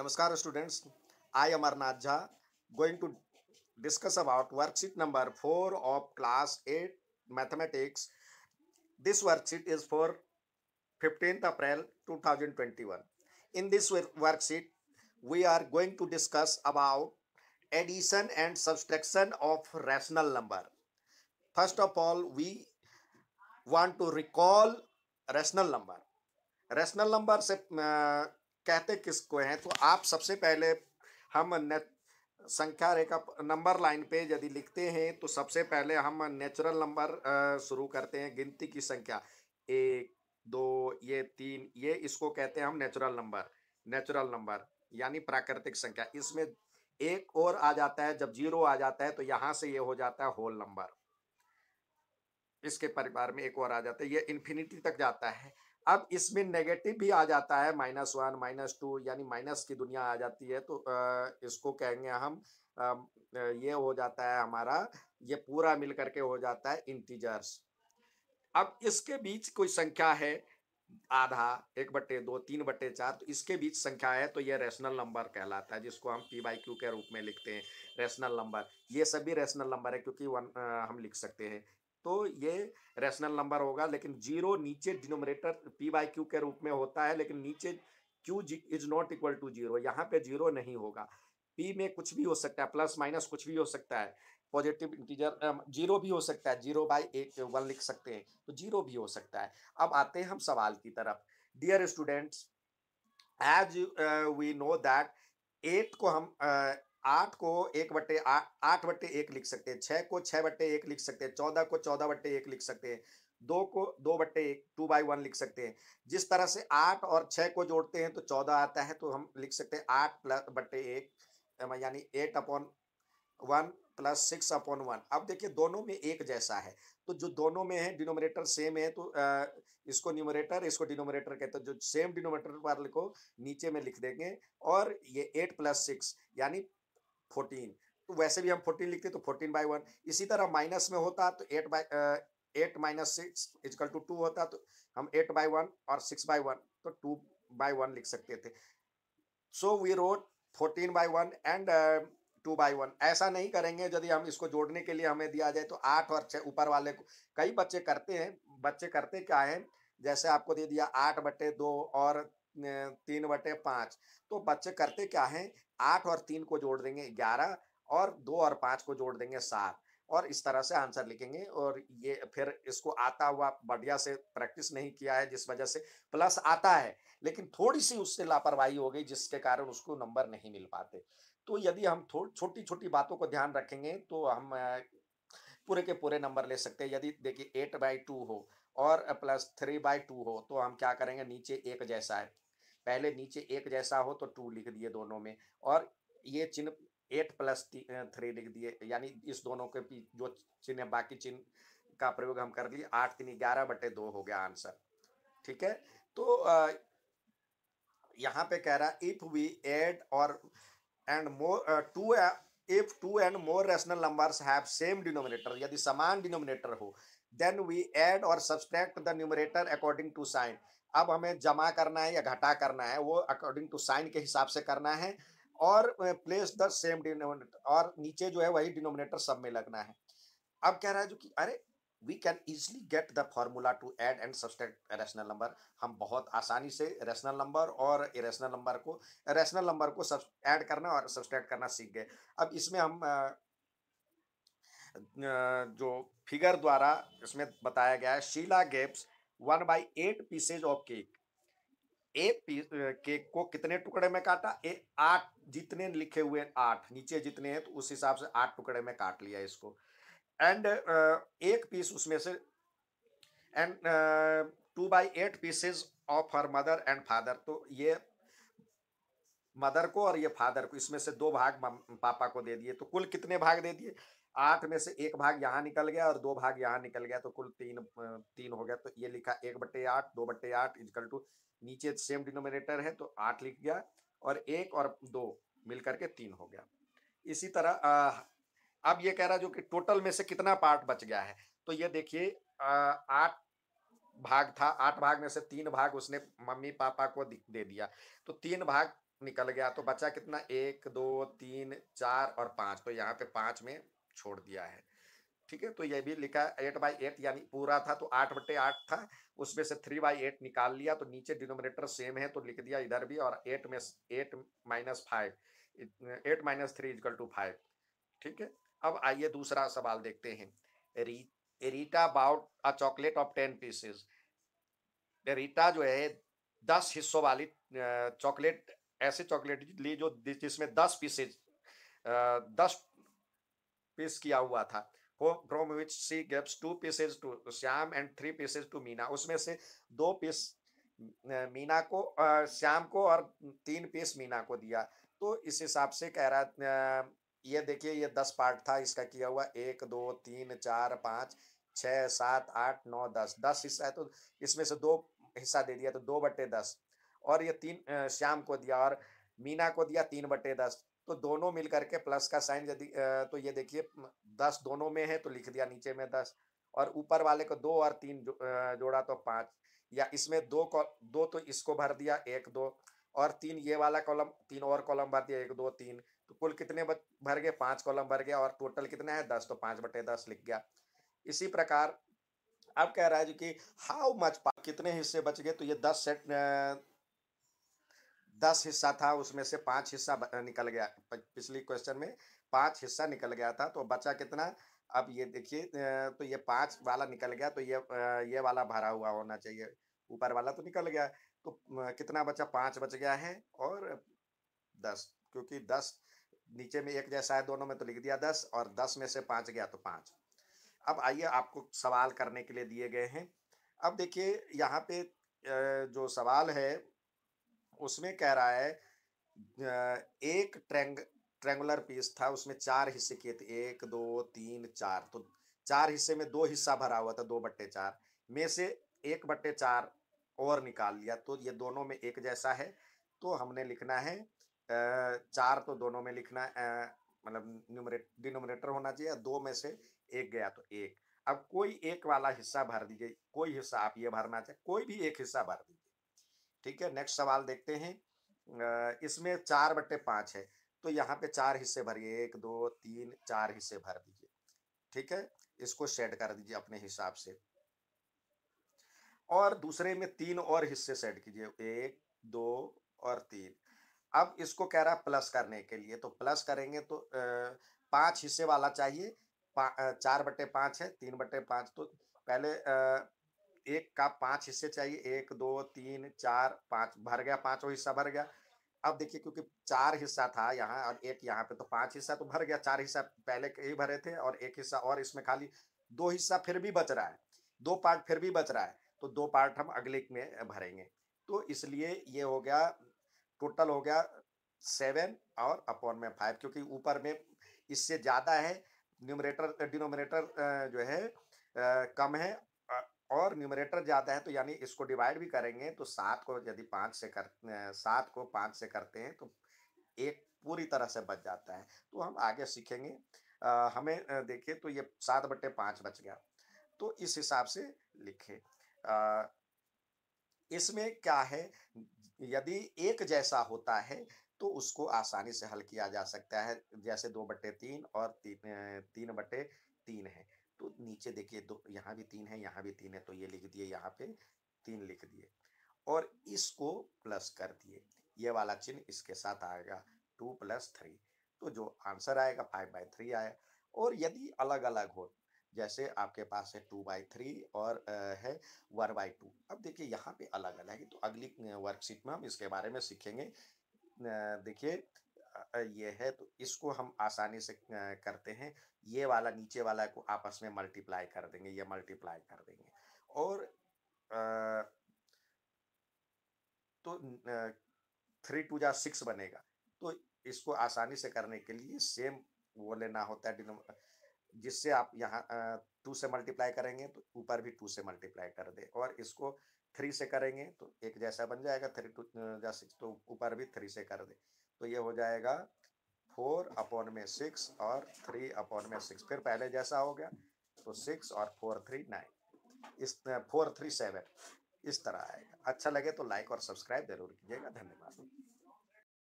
Namaskar students, I am Arnad Jha going to discuss about worksheet number 4 of class 8 mathematics. This worksheet is for 15th April 2021. In this worksheet, we are going to discuss about addition and subtraction of rational number. First of all, we want to recall rational number. Rational number uh, कहते किसको हैं तो आप सबसे पहले हम संख्या रेखा number line पे यदि लिखते हैं तो सबसे पहले हम नेचुरल नंबर शुरू करते हैं गिनती की संख्या एक दो ये तीन ये इसको कहते हैं हम नेचुरल नंबर नेचुरल नंबर यानी प्राकृतिक संख्या इसमें एक और आ जाता है जब जीरो आ जाता है तो यहाँ से ये हो जाता है होल नंबर इसके परिवार में एक और आ जाता है ये इन्फिनिटी तक जाता है अब इसमें नेगेटिव भी आ जाता है माइनस वन माइनस टू यानी माइनस की दुनिया आ जाती है तो इसको कहेंगे हम ये हो जाता है हमारा ये पूरा मिल करके हो जाता है इंटीजर्स अब इसके बीच कोई संख्या है आधा एक बट्टे दो तीन बट्टे चार तो इसके बीच संख्या है तो ये रेशनल नंबर कहलाता है जिसको हम पी बाई क्यू के रूप में लिखते हैं रेशनल नंबर ये सभी रेशनल नंबर है क्योंकि वन हम लिख सकते हैं तो ये रेशनल नंबर होगा लेकिन जीरो नीचे डिनोमिनेटर पी बाई क्यू के रूप में होता है लेकिन नीचे Q is not equal to zero यहाँ पे जीरो नहीं होगा पी में कुछ भी हो सकता है प्लस माइनस कुछ भी हो सकता है पॉजिटिव इंटीजर जीरो भी हो सकता है जीरो बाई एक वन लिख सकते हैं तो जीरो भी हो सकता है अब आते हैं हम सवाल की तरफ dear students as we know that eight को हम uh, आठ को एक बट्टे आठ बट्टे एक लिख सकते हैं छः को छः बट्टे एक लिख सकते हैं चौदह को चौदह बट्टे एक लिख सकते हैं दो को दो बट्टे एक टू बाई वन लिख सकते हैं जिस तरह से आठ और छः को जोड़ते हैं तो चौदह आता है तो हम लिख सकते हैं आठ प्लस बट्टे एक यानी eight upon one plus six upon one अब देखिए दोनों में एक जैसा है तो जो दोनों में है डिनोमिनेटर सेम है तो आ, इसको न्यूमरेटर इसको डिनोमिनेटर कहते हैं जो सेम डिनोमिनेटर वाले को नीचे में लिख देंगे और ये एट प्लस सिक्स यानी फोर्टीन तो वैसे भी हम फोर्टीन लिखते तो फोर्टीन बाई वन इसी तरह माइनस में होता तो eight by eight minus six is equal to two होता तो हम एट बाई वन और सिक्स बाई वन तो टू बाई वन लिख सकते थे so we wrote fourteen by one and two by one ऐसा नहीं करेंगे यदि हम इसको जोड़ने के लिए हमें दिया जाए तो आठ और छः ऊपर वाले को कई बच्चे करते हैं बच्चे करते क्या है जैसे आपको दे दिया आठ बटे दो और तीन बटे पाँच तो बच्चे करते क्या हैं आठ और तीन को जोड़ देंगे ग्यारह और दो और पांच को जोड़ देंगे सात और इस तरह से आंसर लिखेंगे और ये फिर इसको आता हुआ बढ़िया से प्रैक्टिस नहीं किया है जिस वजह से प्लस आता है लेकिन थोड़ी सी उससे लापरवाही हो गई जिसके कारण उसको नंबर नहीं मिल पाते तो यदि हम थोड़ी छोटी छोटी बातों को ध्यान रखेंगे तो हम पूरे के पूरे नंबर ले सकते हैं यदि देखिए एट बाई टू हो और प्लस थ्री बाई टू हो तो हम क्या करेंगे नीचे एक जैसा है पहले नीचे एक जैसा हो तो टू लिख दिए दोनों में और ये चिन्ह एट प्लस थ्री लिख दिए यानी इस दोनों के जो चिन्ह बाकी चिन्ह का प्रयोग हम कर लिए आठ तीन ग्यारह बटे दो हो गया आंसर ठीक है तो आ, यहाँ पे कह रहा if we add or and more two if two and more rational numbers have same denominator यदि समान डिनोमिनेटर हो then we add or subtract the numerator according to sign अब हमें जमा करना है या घटा करना है वो अकॉर्डिंग टू साइन के हिसाब से करना है और प्लेस द सेम डिनोमिनेटर और नीचे जो है वही डिनोमिनेटर सब में लगना है अब कह रहा है जो कि अरे we can easily get the formula to add and subtract rational number हम बहुत आसानी से रेशनल नंबर और इरेशनल नंबर को रेशनल नंबर को सब एड करना और सब्सट्रैक्ट करना सीख गए अब इसमें हम जो फिगर द्वारा इसमें बताया गया है Sheela gives one by eight pieces of cake एक पीस केक को कितने टुकड़े में काटा ए आठ जितने लिखे हुए आठ नीचे जितने हैं तो उस हिसाब से आठ टुकड़े में काट लिया इसको एंड uh, एक पीस उसमें से and two by eight pieces of her mother and father तो ये मदर को और ये फादर को इसमें से दो भाग पापा को दे दिए तो कुल कितने भाग दे दिए आठ में से एक भाग यहाँ निकल गया और दो भाग यहाँ निकल गया तो कुल तीन तीन हो गया तो ये लिखा एक बट्टे आठ दो बट्टे आठ इजकल टू नीचे सेम डिनोमिनेटर है तो आठ लिख गया और एक और दो मिलकर के तीन हो गया इसी तरह आ, अब ये कह रहा जो कि टोटल में से कितना पार्ट बच गया है तो ये देखिए आठ भाग था आठ भाग में से तीन भाग उसने मम्मी पापा को दे दिया तो तीन भाग निकल गया तो बचा कितना एक दो तीन चार और पाँच तो यहाँ पे पाँच में छोड़ दिया है ठीक है तो ये भी लिखा एट बाई एट यानी पूरा था तो आठ बटे आठ था उसमें से थ्री बाई एट निकाल लिया तो नीचे डिनोमिनेटर सेम है तो लिख दिया इधर भी और एट में eight minus five eight minus three equal to five ठीक है अब आइए दूसरा सवाल देखते हैं Rita bought a chocolate of ten pieces Rita जो है दस हिस्सों वाली चॉकलेट ऐसे चॉकलेट ली जो जिसमें दस पीसेज दस पीस किया हुआ था from which she gives two pieces to Shyam and three pieces to Meena उसमें से दो पीस मीना को श्याम को और तीन पीस मीना को दिया तो इस हिसाब से कह रहा ये देखिए ये दस पार्ट था इसका किया हुआ एक दो तीन चार पाँच छः सात आठ नौ दस दस हिस्सा है तो इसमें से दो हिस्सा दे दिया तो दो बटे दस और ये तीन श्याम को दिया और मीना को दिया तीन बटे दस तो दोनों मिल करके प्लस का साइन यदि तो ये देखिए दस दोनों में है तो लिख दिया नीचे में दस और ऊपर वाले को दो और तीन जो, जोड़ा तो पाँच या इसमें दो दो तो इसको भर दिया एक दो और तीन ये वाला कॉलम तीन और कॉलम भर दिया एक दो तीन तो कुल कितने भर गए पांच कॉलम भर गया और टोटल कितना है दस तो पाँच बटे दस लिख गया इसी प्रकार अब कह रहा है कि हाउ मच कितने हिस्से बच गए तो ये दस सेट दस हिस्सा था उसमें से पाँच हिस्सा निकल गया पिछली क्वेश्चन में पाँच हिस्सा निकल गया था तो बचा कितना अब ये देखिए तो ये पाँच वाला निकल गया तो ये ये वाला भरा हुआ होना चाहिए ऊपर वाला तो निकल गया तो कितना बचा पाँच बच गया है और दस क्योंकि दस नीचे में एक जैसा है दोनों में तो लिख दिया दस और दस में से पाँच गया तो पाँच अब आइए आपको सवाल करने के लिए दिए गए हैं अब देखिए यहाँ पे जो सवाल है उसमें कह रहा है एक ट्रेंग ट्रेंगुलर पीस था उसमें चार हिस्से किए थे एक दो तीन चार तो चार हिस्से में दो हिस्सा भरा हुआ था दो बट्टे चार में से एक बट्टे चार और निकाल लिया तो ये दोनों में एक जैसा है तो हमने लिखना है चार तो दोनों में लिखना मतलब डिनोमिनेटर होना चाहिए दो में से एक गया तो एक अब कोई एक वाला हिस्सा भर दीजिए कोई हिस्सा आप ये भरना चाहिए कोई भी एक हिस्सा भर दीजिए ठीक है नेक्स्ट सवाल देखते हैं इसमें चार बट्टे पाँच है तो यहाँ पे चार हिस्से भरिए एक दो तीन चार हिस्से भर दीजिए ठीक है इसको सेट कर दीजिए अपने हिसाब से और दूसरे में तीन और हिस्से सेट कीजिए एक दो और तीन अब इसको कह रहा है प्लस करने के लिए तो प्लस करेंगे तो पांच हिस्से वाला चाहिए चार बट्टे पाँच है तीन बट्टे पाँच तो पहले एक का पांच हिस्से चाहिए एक दो तीन चार पांच भर गया पांचों हिस्सा भर गया अब देखिए क्योंकि चार हिस्सा था यहाँ और एक यहाँ पे तो पांच हिस्सा तो भर गया चार हिस्सा पहले ही भरे थे और एक हिस्सा और इसमें खाली दो हिस्सा फिर भी बच रहा है दो पार्ट फिर भी बच रहा है तो दो पार्ट हम अगले में भरेंगे तो इसलिए ये हो गया टोटल हो गया सेवन और अपॉन में फाइव क्योंकि ऊपर में इससे ज़्यादा है न्यूमरेटर डिनोमिनेटर जो है कम है और न्यूमरेटर ज़्यादा है तो यानी इसको डिवाइड भी करेंगे तो सात को यदि पाँच से कर सात को पाँच से करते हैं तो एक पूरी तरह से बच जाता है तो हम आगे सीखेंगे आ, हमें देखिए तो ये सात बट्टे पाँच बच गया तो इस हिसाब से लिखे इसमें क्या है यदि एक जैसा होता है तो उसको आसानी से हल किया जा सकता है जैसे दो बट्टे तीन और तीन तीन बट्टे तीन है तो नीचे देखिए दो यहाँ भी तीन है यहाँ भी तीन है तो ये लिख दिए यहाँ पे तीन लिख दिए और इसको प्लस कर दिए ये वाला चिन्ह इसके साथ आएगा टू प्लस थ्री तो जो आंसर आएगा फाइव बाई थ्री आया और यदि अलग अलग हो जैसे आपके पास है टू बाई थ्री और है वन बाई टू अब देखिए यहाँ पे अलग अलग है तो अगली वर्कशीट में हम इसके बारे में सीखेंगे देखिए ये है तो इसको हम आसानी से करते हैं ये वाला नीचे वाला को आपस में मल्टीप्लाई कर देंगे ये मल्टीप्लाई कर देंगे और आ, तो थ्री टू जा सिक्स बनेगा तो इसको आसानी से करने के लिए सेम वो लेना होता है जिससे आप यहाँ टू से मल्टीप्लाई करेंगे तो ऊपर भी टू से मल्टीप्लाई कर दे और इसको थ्री से करेंगे तो एक जैसा बन जाएगा थ्री टू जा सिक्स तो ऊपर भी थ्री से कर दे तो ये हो जाएगा फोर अपॉन में सिक्स और थ्री अपॉन में सिक्स फिर पहले जैसा हो गया तो सिक्स और फोर थ्री नाइन इस फोर थ्री सेवन इस तरह आएगा अच्छा लगे तो लाइक और सब्सक्राइब जरूर कीजिएगा धन्यवाद